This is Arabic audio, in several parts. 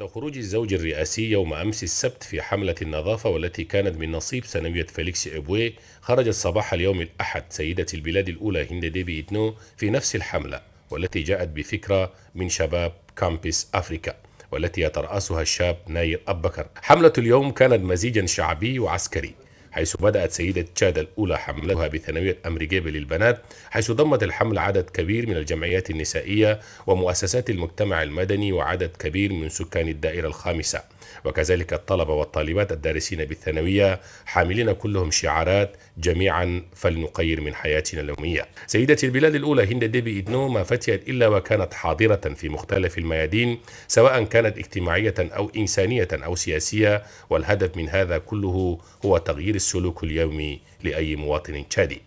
بعد خروج الزوج الرئاسي يوم أمس السبت في حملة النظافة والتي كانت من نصيب ثانوية فيليكس إبوي خرجت صباح اليوم الأحد سيدة البلاد الأولى هند ديبي إتنو في نفس الحملة والتي جاءت بفكرة من شباب كامبس أفريكا والتي يترأسها الشاب ناير أبكر حملة اليوم كانت مزيجا شعبي وعسكري حيث بدأت سيدة تشاد الأولى حملتها بثانوية أمر أمريجيبي للبنات حيث ضمت الحملة عدد كبير من الجمعيات النسائية ومؤسسات المجتمع المدني وعدد كبير من سكان الدائرة الخامسة وكذلك الطلبة والطالبات الدارسين بالثانوية حاملين كلهم شعارات جميعا فلنقير من حياتنا اليومية سيدة البلاد الأولى هند ديبي إدنو ما فتيت إلا وكانت حاضرة في مختلف الميادين سواء كانت اجتماعية أو إنسانية أو سياسية والهدف من هذا كله هو تغيير السلوك اليومي لأي مواطن تشادي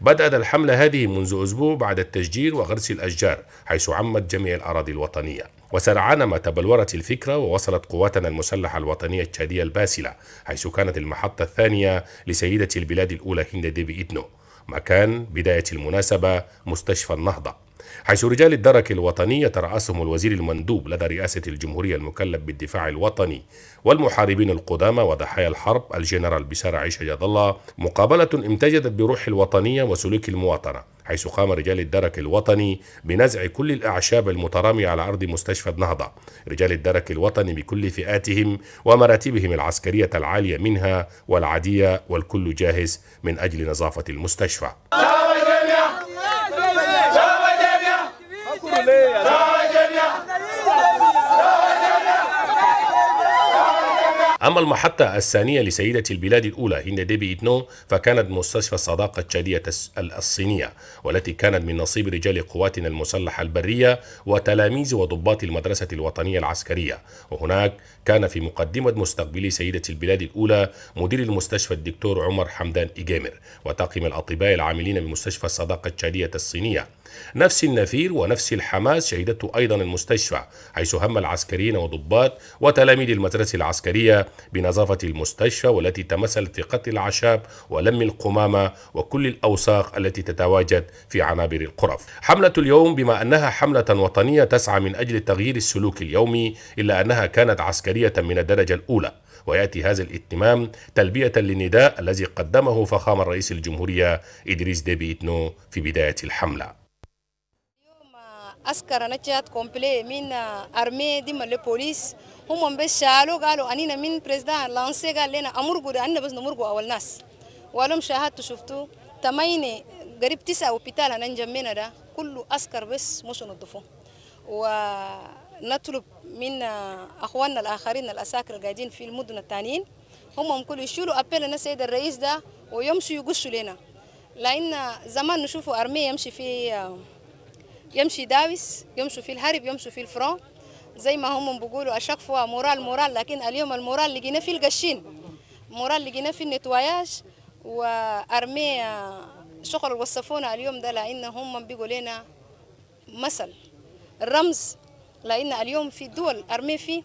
بدأت الحملة هذه منذ أسبوع بعد التشجير وغرس الأشجار حيث عمت جميع الأراضي الوطنية وسرعان ما تبلورت الفكرة ووصلت قواتنا المسلحة الوطنية التشادية الباسلة حيث كانت المحطة الثانية لسيدة البلاد الأولى هند ديبي إدنو مكان بداية المناسبة مستشفى النهضة حيث رجال الدرك الوطني ترأسهم الوزير المندوب لدى رئاسة الجمهورية المكلف بالدفاع الوطني والمحاربين القدامى وضحايا الحرب الجنرال بشار عيشة جد الله مقابلة امتجدت بروح الوطنية وسلوك المواطنة حيث قام رجال الدرك الوطني بنزع كل الأعشاب المترامية على أرض مستشفى النهضة رجال الدرك الوطني بكل فئاتهم ومراتبهم العسكرية العالية منها والعادية والكل جاهز من أجل نظافة المستشفى أما المحطة الثانية لسيدة البلاد الأولى هند ديبي إتنو فكانت مستشفى الصداقة التشادية الصينية والتي كانت من نصيب رجال قواتنا المسلحة البرية وتلاميذ وضباط المدرسة الوطنية العسكرية وهناك كان في مقدمة مستقبلي سيدة البلاد الأولى مدير المستشفى الدكتور عمر حمدان إيجامر وطاقم الأطباء العاملين بمستشفى الصداقة التشادية الصينية نفس النفير ونفس الحماس شهدته أيضا المستشفى حيث هم العسكريين وضباط وتلاميذ المدرسة العسكرية بنظافة المستشفى والتي تمثلت في قتل العشاب ولم القمامة وكل الأوساخ التي تتواجد في عنابر القرف حملة اليوم بما أنها حملة وطنية تسعى من أجل تغيير السلوك اليومي إلا أنها كانت عسكرية من الدرجة الأولى وياتي هذا الاتمام تلبيه للنداء الذي قدمه فخام الرئيس الجمهوريه ادريس ديبي في بدايه الحمله عسكر أنا جات كومبلي من أرمي دي مال البوليس هم بس شالوا قالوا أنينا من بريزدان لانسي قال لنا أمرقوا ده أنا بس نمرقوا أول ناس ولهم شاهدت شفتوا تميني قريب تسعة وبيتال أنا نجمينا ده كله عسكر بس مش نظفوه ونطلب من أخواننا الآخرين الأساكر القاعدين في المدن التانيين هم كل يشيلوا ابل أنا سيد الرئيس ده ويمشوا يقصوا لنا لأن زمان نشوفوا ارمي يمشي في يمشي داوس يمشوا في الهرب يمشوا في الفرون زي ما هم بيقولوا اشقفوا مورال مورال لكن اليوم المورال اللي جينا فيه القشين مورال اللي جينا فيه النتواياج وارمي شغل وصفونا اليوم ده لان هم بيقولوا لنا مثل الرمز لان اليوم في دول ارمي فيه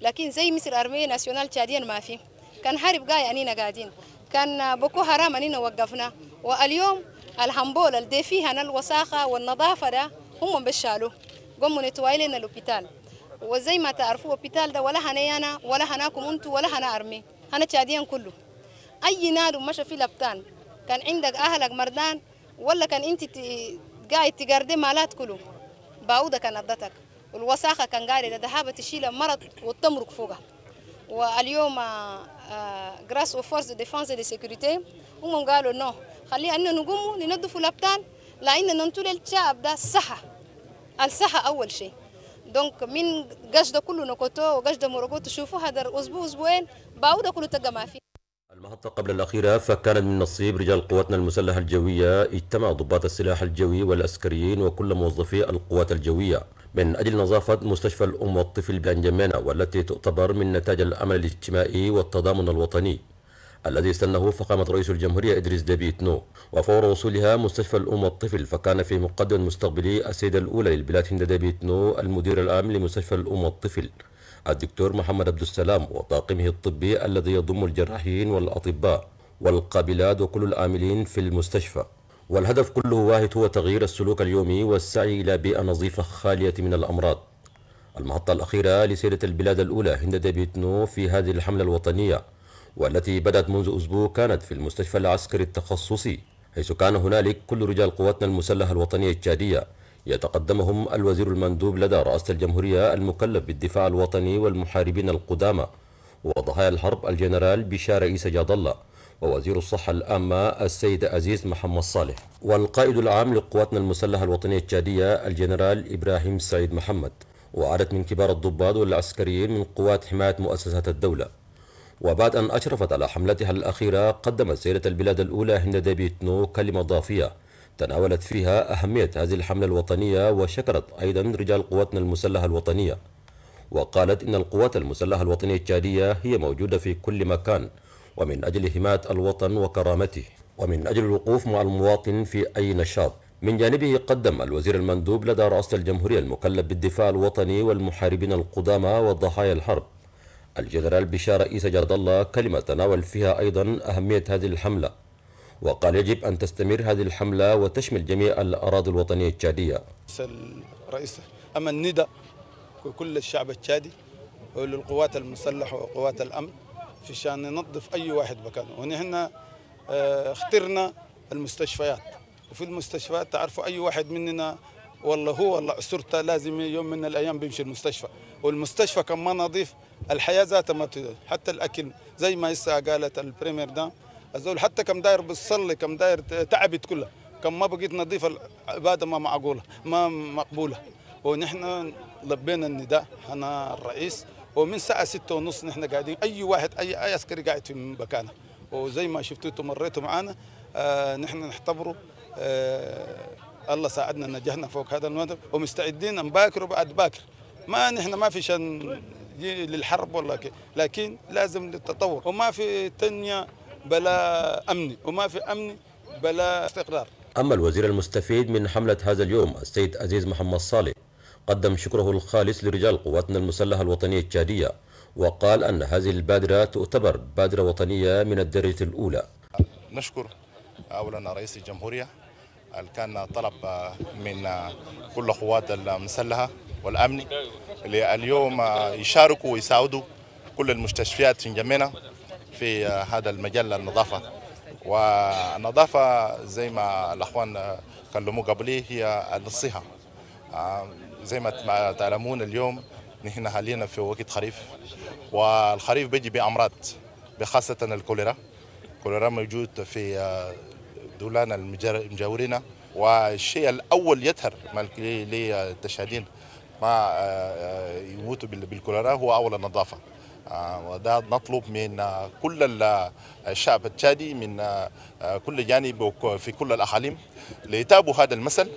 لكن زي مثل ارمي ناسيونال تشاديان ما فيه كان حارب جاي انينا قاعدين كان بوكو حرام انينا وقفنا واليوم الحنبول اللي فيها الوساخة والنظافة ده هم بشالوه قموا نتوايلين الوبيتال وزي ما تعرفوا الوبيتال ده ولا هنيانا ولا هناكم انتوا ولا هنا أرمي هنا تشاديان كله أي نادم مشى في لبتان كان عندك أهلك مردان ولا كان أنت قاعد تقردي مالات كله باودة كان ادتك والوساخة كان قاعدة ذهابة تشيل المرض والتمرك فوقها واليوم جراس اوف فورس ديفانس دي سيكوريتي هم قالوا نو خليها انه نقوم ننظفوا الابدان لان ننطول الشعب ده الصحه الصحه اول شيء دونك من قشدة كله نكوتو وقشدة مروكوتو تشوفوا هذا اسبوع اسبوعين بعودة كله تجمع فيه المحطة قبل الأخيرة فكانت من نصيب رجال قواتنا المسلحة الجوية اجتمع ضباط السلاح الجوي والعسكريين وكل موظفي القوات الجوية من أجل نظافة مستشفى الأم والطفل بأنجمينة والتي تعتبر من نتاج العمل الاجتماعي والتضامن الوطني الذي استنه فقامت رئيس الجمهورية إدريس نو وفور وصولها مستشفى الأم والطفل فكان في مقدم مستقبلي السيدة الأولى للبلاد هند نو المدير العام لمستشفى الأم والطفل الدكتور محمد عبد السلام وطاقمه الطبي الذي يضم الجراحين والأطباء والقابلات وكل العاملين في المستشفى والهدف كله واحد هو تغيير السلوك اليومي والسعي إلى بيئة نظيفة خالية من الأمراض المحطة الأخيرة لسيرة البلاد الأولى هند نو في هذه الحملة الوطنية والتي بدأت منذ أسبوع كانت في المستشفى العسكري التخصصي حيث كان هنالك كل رجال قواتنا المسلحة الوطنية التشادية يتقدمهم الوزير المندوب لدى رئاسة الجمهورية المكلف بالدفاع الوطني والمحاربين القدامى وضحايا الحرب الجنرال بشار عيسى جاد الله ووزير الصحة العامة السيد عزيز محمد صالح والقائد العام لقواتنا المسلحة الوطنية التشادية الجنرال إبراهيم سعيد محمد وعدد من كبار الضباط والعسكريين من قوات حماية مؤسسات الدولة وبعد أن أشرفت على حملتها الأخيرة قدمت سيدة البلاد الأولى هند ديبيتنو كلمة ضافية تناولت فيها أهمية هذه الحملة الوطنية وشكرت أيضا رجال قواتنا المسلحة الوطنية وقالت إن القوات المسلحة الوطنية التشادية هي موجودة في كل مكان ومن أجل حماية الوطن وكرامته ومن أجل الوقوف مع المواطن في أي نشاط من جانبه قدم الوزير المندوب لدى رئاسة الجمهورية المكلف بالدفاع الوطني والمحاربين القدامى وضحايا الحرب الجنرال بشار رئيس جرد الله كلمة تناول فيها أيضا أهمية هذه الحملة وقال يجب أن تستمر هذه الحملة وتشمل جميع الأراضي الوطنية التشادية الرئيس أما الندى كل الشعب التشادي وللقوات المسلحة وقوات الأمن في شأن ننظف أي واحد مكانه ونحن آه، اخترنا المستشفيات وفي المستشفيات تعرفوا أي واحد مننا والله هو والله اسرته لازم يوم من الايام بيمشي المستشفى والمستشفى كان ما نظيف الحياه ذاتها ما بتقدر حتى الاكل زي ما هسه قالت البريمير دام الزول حتى كم داير بتصلي كم داير تعبت كلها كم ما بقيت نظيفه العباده ما معقوله ما مقبوله ونحن لبينا النداء انا الرئيس ومن الساعه ستة ونص نحن قاعدين اي واحد اي اي عسكري قاعد في مكانه وزي ما شفتوا مريتوا معانا آه نحن نعتبره آه الله ساعدنا نجحنا فوق هذا المنطقة ومستعدين نباكر وبعد باكر ما نحن ما في شان للحرب ولا كي. لكن لازم للتطور وما في تنمية بلا أمن وما في أمن بلا استقرار أما الوزير المستفيد من حملة هذا اليوم السيد عزيز محمد صالح قدم شكره الخالص لرجال قواتنا المسلحة الوطنية التشادية وقال أن هذه البادرة تعتبر بادرة وطنية من الدرجة الأولى نشكر أولا رئيس الجمهورية كان طلب من كل قوات المسلحه والامن اليوم يشاركوا ويساعدوا كل المستشفيات في جمينا في هذا المجال النظافه والنظافه زي ما الاخوان كلموا قبلي هي الصحه زي ما تعلمون اليوم نحن حاليا في وقت خريف والخريف بيجي بامراض بخاصه الكوليرا الكوليرا موجود في دولانا المجاورين والشيء الاول يتهر للتشهدين ما آه، يموتوا بالكوليرا هو اول النظافه آه، وده نطلب من كل الشعب التشادي من آه، كل جانب في كل الاقاليم ليتابعوا هذا المثل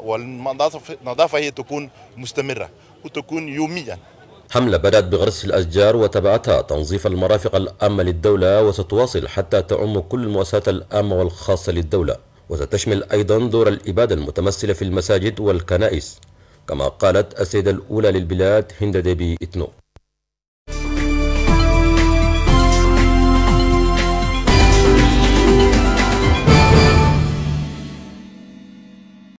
والنظافه هي تكون مستمره وتكون يوميا حملة بدأت بغرس الأشجار وتبعتها تنظيف المرافق الأمة للدولة وستواصل حتى تعم كل المؤسسات الأمة والخاصة للدولة وستشمل أيضا دور الإبادة المتمثلة في المساجد والكنائس كما قالت السيدة الأولى للبلاد هند ديبي إتنو